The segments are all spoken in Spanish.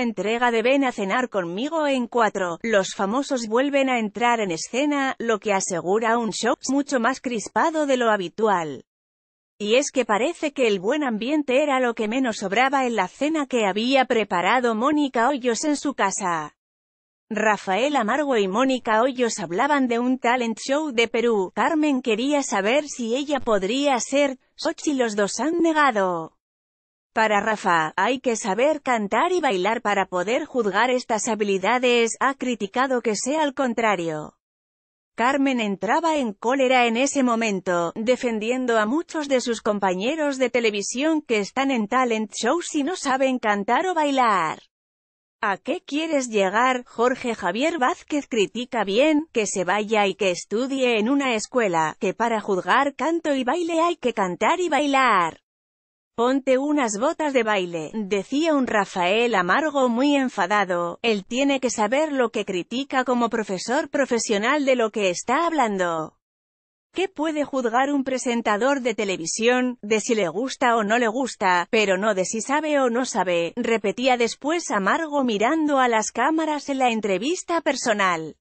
entrega de Ven a cenar conmigo en cuatro. los famosos vuelven a entrar en escena, lo que asegura un show mucho más crispado de lo habitual. Y es que parece que el buen ambiente era lo que menos sobraba en la cena que había preparado Mónica Hoyos en su casa. Rafael Amargo y Mónica Hoyos hablaban de un talent show de Perú. Carmen quería saber si ella podría ser y los dos han negado. Para Rafa, hay que saber cantar y bailar para poder juzgar estas habilidades, ha criticado que sea al contrario. Carmen entraba en cólera en ese momento, defendiendo a muchos de sus compañeros de televisión que están en talent shows y no saben cantar o bailar. ¿A qué quieres llegar? Jorge Javier Vázquez critica bien, que se vaya y que estudie en una escuela, que para juzgar canto y baile hay que cantar y bailar. Ponte unas botas de baile, decía un Rafael Amargo muy enfadado, él tiene que saber lo que critica como profesor profesional de lo que está hablando. ¿Qué puede juzgar un presentador de televisión, de si le gusta o no le gusta, pero no de si sabe o no sabe? Repetía después Amargo mirando a las cámaras en la entrevista personal.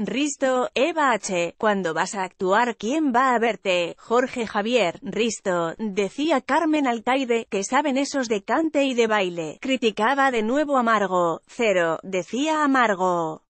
Risto, Eva H. Cuando vas a actuar, ¿quién va a verte? Jorge Javier, Risto, decía Carmen Alcaide, que saben esos de cante y de baile. Criticaba de nuevo Amargo. cero, decía Amargo.